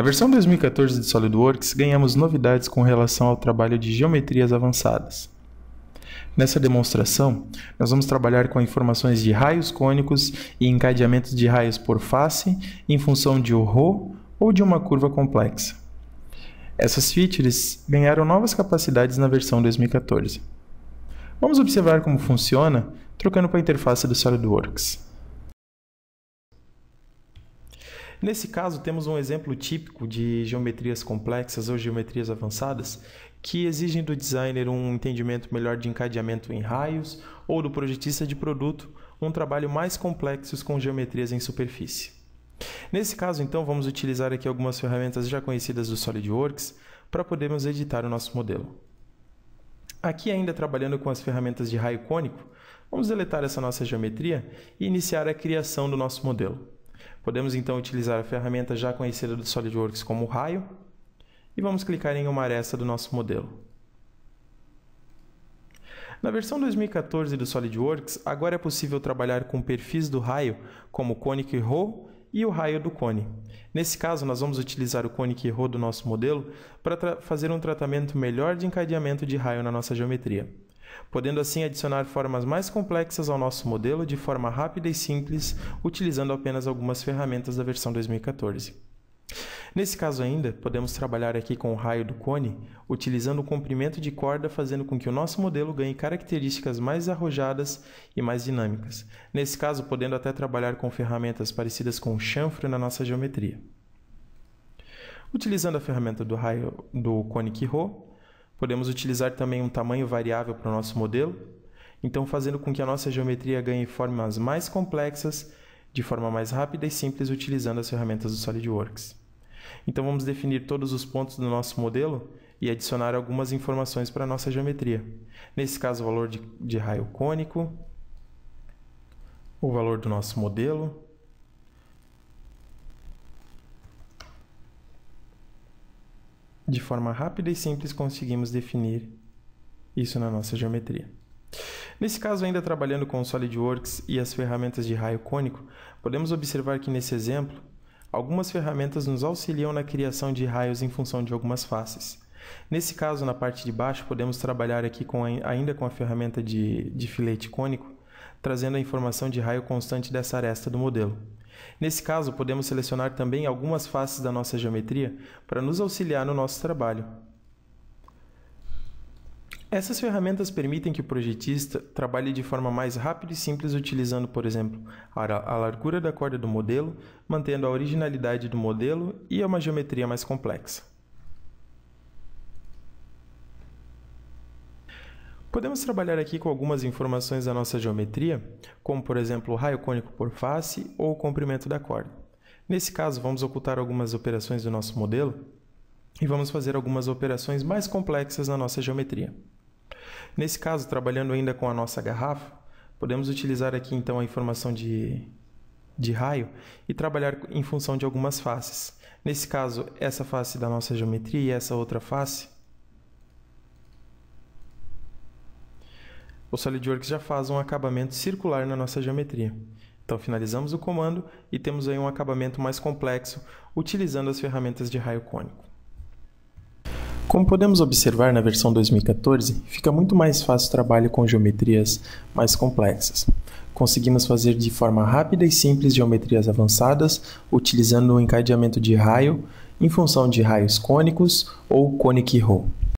Na versão 2014 de SolidWorks, ganhamos novidades com relação ao trabalho de geometrias avançadas. Nessa demonstração, nós vamos trabalhar com informações de raios cônicos e encadeamentos de raios por face em função de um ρ ou de uma curva complexa. Essas features ganharam novas capacidades na versão 2014. Vamos observar como funciona trocando para a interface do SolidWorks. Nesse caso, temos um exemplo típico de geometrias complexas ou geometrias avançadas que exigem do designer um entendimento melhor de encadeamento em raios ou do projetista de produto um trabalho mais complexo com geometrias em superfície. Nesse caso, então, vamos utilizar aqui algumas ferramentas já conhecidas do SolidWorks para podermos editar o nosso modelo. Aqui ainda trabalhando com as ferramentas de raio cônico, vamos deletar essa nossa geometria e iniciar a criação do nosso modelo. Podemos então utilizar a ferramenta já conhecida do SolidWorks como raio e vamos clicar em uma aresta do nosso modelo. Na versão 2014 do SolidWorks, agora é possível trabalhar com perfis do raio, como o Conic Row e o raio do cone. Nesse caso, nós vamos utilizar o cone e errou do nosso modelo para fazer um tratamento melhor de encadeamento de raio na nossa geometria podendo assim adicionar formas mais complexas ao nosso modelo de forma rápida e simples, utilizando apenas algumas ferramentas da versão 2014. Nesse caso ainda, podemos trabalhar aqui com o raio do cone, utilizando o comprimento de corda fazendo com que o nosso modelo ganhe características mais arrojadas e mais dinâmicas. Nesse caso, podendo até trabalhar com ferramentas parecidas com o na nossa geometria. Utilizando a ferramenta do raio do cone Quirot, Podemos utilizar também um tamanho variável para o nosso modelo, então fazendo com que a nossa geometria ganhe formas mais complexas de forma mais rápida e simples utilizando as ferramentas do SolidWorks. Então vamos definir todos os pontos do nosso modelo e adicionar algumas informações para a nossa geometria. Nesse caso, o valor de, de raio cônico, o valor do nosso modelo, De forma rápida e simples conseguimos definir isso na nossa geometria. Nesse caso, ainda trabalhando com o SolidWorks e as ferramentas de raio cônico, podemos observar que nesse exemplo, algumas ferramentas nos auxiliam na criação de raios em função de algumas faces. Nesse caso, na parte de baixo, podemos trabalhar aqui com ainda com a ferramenta de, de filete cônico, trazendo a informação de raio constante dessa aresta do modelo. Nesse caso, podemos selecionar também algumas faces da nossa geometria para nos auxiliar no nosso trabalho. Essas ferramentas permitem que o projetista trabalhe de forma mais rápida e simples utilizando, por exemplo, a largura da corda do modelo, mantendo a originalidade do modelo e uma geometria mais complexa. Podemos trabalhar aqui com algumas informações da nossa geometria, como por exemplo o raio cônico por face ou o comprimento da corda. Nesse caso, vamos ocultar algumas operações do nosso modelo e vamos fazer algumas operações mais complexas na nossa geometria. Nesse caso, trabalhando ainda com a nossa garrafa, podemos utilizar aqui então a informação de, de raio e trabalhar em função de algumas faces. Nesse caso, essa face da nossa geometria e essa outra face o SolidWorks já faz um acabamento circular na nossa geometria. Então finalizamos o comando e temos aí um acabamento mais complexo utilizando as ferramentas de raio cônico. Como podemos observar na versão 2014, fica muito mais fácil o trabalho com geometrias mais complexas. Conseguimos fazer de forma rápida e simples geometrias avançadas utilizando o um encadeamento de raio em função de raios cônicos ou conic row.